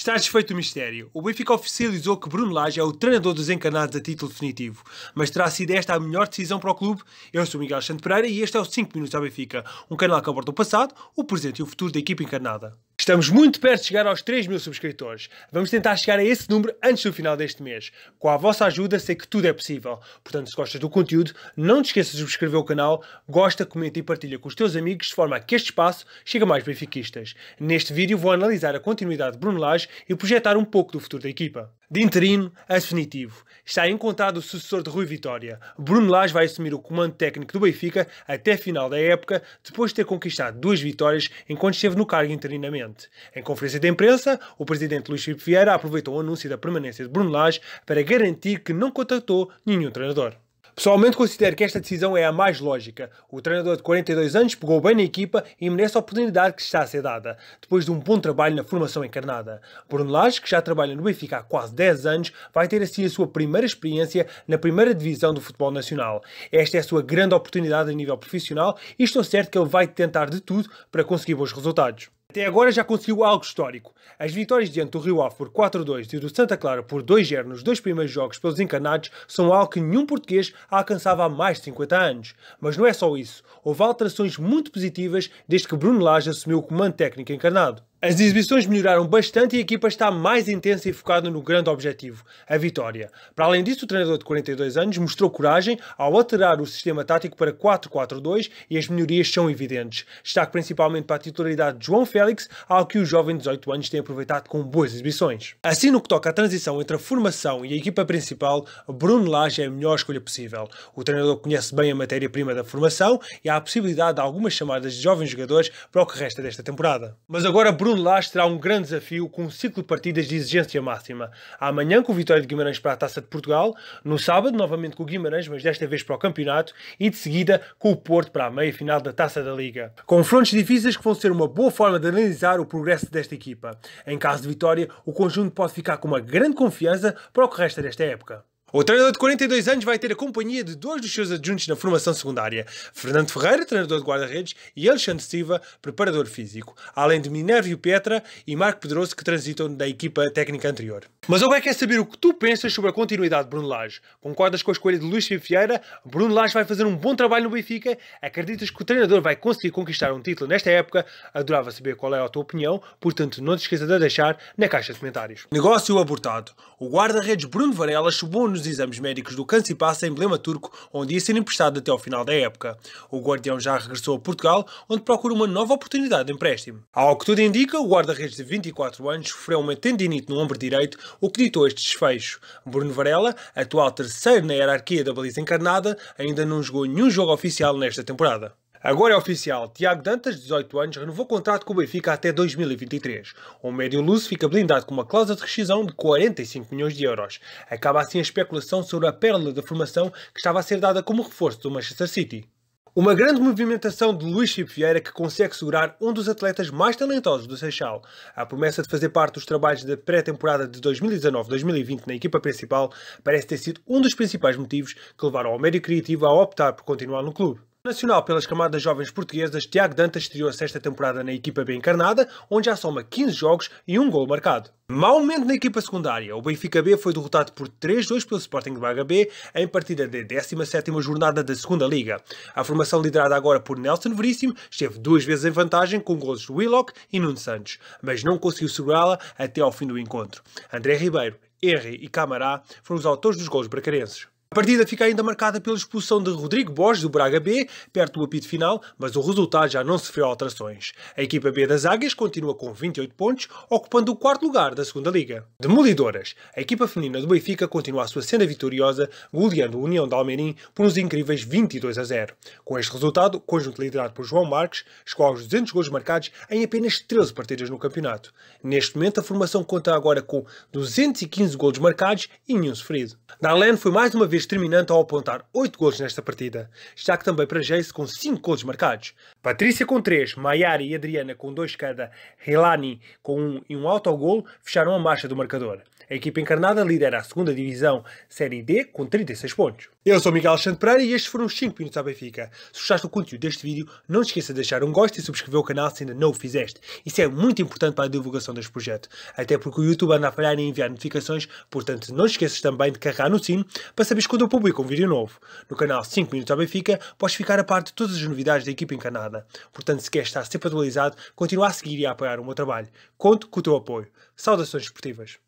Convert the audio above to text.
Está desfeito o mistério. O Benfica oficializou que Bruno Lage é o treinador dos encarnados a título definitivo. Mas terá sido esta a melhor decisão para o clube? Eu sou Miguel Santo Pereira e este é o 5 Minutos ao Benfica, um canal que aborda o passado, o presente e o futuro da equipe encarnada. Estamos muito perto de chegar aos 3 mil subscritores. Vamos tentar chegar a esse número antes do final deste mês. Com a vossa ajuda, sei que tudo é possível. Portanto, se gostas do conteúdo, não te esqueças de subscrever o canal, gosta, comenta e partilha com os teus amigos de forma a que este espaço chegue a mais benfiquistas. Neste vídeo vou analisar a continuidade de Bruno Lage e projetar um pouco do futuro da equipa. De interino a definitivo, está encontrado o sucessor de Rui Vitória. Bruno Lage vai assumir o comando técnico do Benfica até final da época, depois de ter conquistado duas vitórias enquanto esteve no cargo interinamente. Em conferência de imprensa, o presidente Luís Filipe Vieira aproveitou o anúncio da permanência de Bruno Lage para garantir que não contratou nenhum treinador. Pessoalmente considero que esta decisão é a mais lógica. O treinador de 42 anos pegou bem na equipa e merece a oportunidade que está a ser dada, depois de um bom trabalho na formação encarnada. Bruno Lage, que já trabalha no Benfica há quase 10 anos, vai ter assim a sua primeira experiência na primeira divisão do futebol nacional. Esta é a sua grande oportunidade a nível profissional e estou certo que ele vai tentar de tudo para conseguir bons resultados. Até agora já conseguiu algo histórico. As vitórias diante do Rio Ave por 4-2 e do Santa Clara por 2-0 nos dois primeiros jogos pelos encanados são algo que nenhum português alcançava há mais de 50 anos. Mas não é só isso. Houve alterações muito positivas desde que Bruno Lage assumiu o comando técnico encarnado. As exibições melhoraram bastante e a equipa está mais intensa e focada no grande objetivo, a vitória. Para além disso, o treinador de 42 anos mostrou coragem ao alterar o sistema tático para 4-4-2 e as melhorias são evidentes. Destaque principalmente para a titularidade de João Félix, algo que o jovem de 18 anos tem aproveitado com boas exibições. Assim, no que toca à transição entre a formação e a equipa principal, Bruno Lage é a melhor escolha possível. O treinador conhece bem a matéria-prima da formação e há a possibilidade de algumas chamadas de jovens jogadores para o que resta desta temporada. Mas agora Bruno Bruno Lage terá um grande desafio com um ciclo de partidas de exigência máxima. Amanhã com o Vitória de Guimarães para a Taça de Portugal, no sábado novamente com o Guimarães, mas desta vez para o campeonato, e de seguida com o Porto para a meia-final da Taça da Liga. Confrontos difíceis que vão ser uma boa forma de analisar o progresso desta equipa. Em caso de vitória, o conjunto pode ficar com uma grande confiança para o que resta desta época. O treinador de 42 anos vai ter a companhia de dois dos seus adjuntos na formação secundária, Fernando Ferreira, treinador de guarda-redes, e Alexandre Silva, preparador físico, além de Minervio Petra e Marco Pedroso, que transitam da equipa técnica anterior. Mas alguém quer saber o que tu pensas sobre a continuidade de Bruno Lage. Concordas com a escolha de Luís Fieira? Bruno Lage vai fazer um bom trabalho no Benfica? Acreditas que o treinador vai conseguir conquistar um título nesta época? Adorava saber qual é a tua opinião, portanto não te esqueça de deixar na caixa de comentários. Negócio abortado. O guarda-redes Bruno Varela chumbou nos exames médicos do câncer passa emblema turco, onde ia ser emprestado até ao final da época. O guardião já regressou a Portugal, onde procura uma nova oportunidade de empréstimo. Ao que tudo indica, o guarda-redes de 24 anos sofreu uma tendinite no ombro direito o que ditou este desfecho? Bruno Varela, atual terceiro na hierarquia da baliza encarnada, ainda não jogou nenhum jogo oficial nesta temporada. Agora é oficial, Tiago Dantas, 18 anos, renovou contrato com o Benfica até 2023. O médio luso fica blindado com uma cláusula de rescisão de 45 milhões de euros. Acaba assim a especulação sobre a pérola da formação que estava a ser dada como reforço do Manchester City. Uma grande movimentação de Luís Chipe Vieira que consegue segurar um dos atletas mais talentosos do Seixal. A promessa de fazer parte dos trabalhos da pré-temporada de 2019-2020 na equipa principal parece ter sido um dos principais motivos que levaram ao médio criativo a optar por continuar no clube. Nacional pelas camadas jovens portuguesas, Tiago Dantas estreou a sexta temporada na equipa bem encarnada, onde já soma 15 jogos e um gol marcado. Mau momento na equipa secundária, o Benfica B foi derrotado por 3-2 pelo Sporting de Braga B em partida da 17ª jornada da segunda Liga. A formação liderada agora por Nelson Veríssimo esteve duas vezes em vantagem com gols de Willock e Nuno Santos, mas não conseguiu segurá-la até ao fim do encontro. André Ribeiro, Henry e Camará foram os autores dos gols bracarenses. A partida fica ainda marcada pela expulsão de Rodrigo Borges do Braga B, perto do apito final, mas o resultado já não sofreu alterações. A equipa B das Águias continua com 28 pontos, ocupando o quarto lugar da segunda Liga. Demolidoras. A equipa feminina do Benfica continua a sua senda vitoriosa, goleando a União de Almerim por uns incríveis 22 a 0. Com este resultado, o conjunto liderado por João Marques chegou aos 200 gols marcados em apenas 13 partidas no campeonato. Neste momento, a formação conta agora com 215 gols marcados e nenhum sofrido. Darlene foi mais uma vez determinante ao apontar 8 gols nesta partida, já que também para Jace com 5 gols marcados, Patrícia com 3, Maiara e Adriana com 2 cada, Helani com 1 um, e um autogol fecharam a marcha do marcador. A equipa encarnada lidera a segunda divisão Série D com 36 pontos. Eu sou Miguel Alexandre Pereira e estes foram os 5 minutos da Benfica. Se gostaste do conteúdo deste vídeo, não te esqueça de deixar um gosto e subscrever o canal se ainda não o fizeste. Isso é muito importante para a divulgação deste projeto, até porque o YouTube anda a falhar em enviar notificações, portanto não esqueças também de carregar no sino para saberes quando eu publico um vídeo novo. No canal 5 minutos da Benfica podes ficar a par de todas as novidades da equipa encarnada nada. Portanto, se quer estar sempre atualizado, continua a seguir e a apoiar o meu trabalho. Conto com o teu apoio. Saudações esportivas.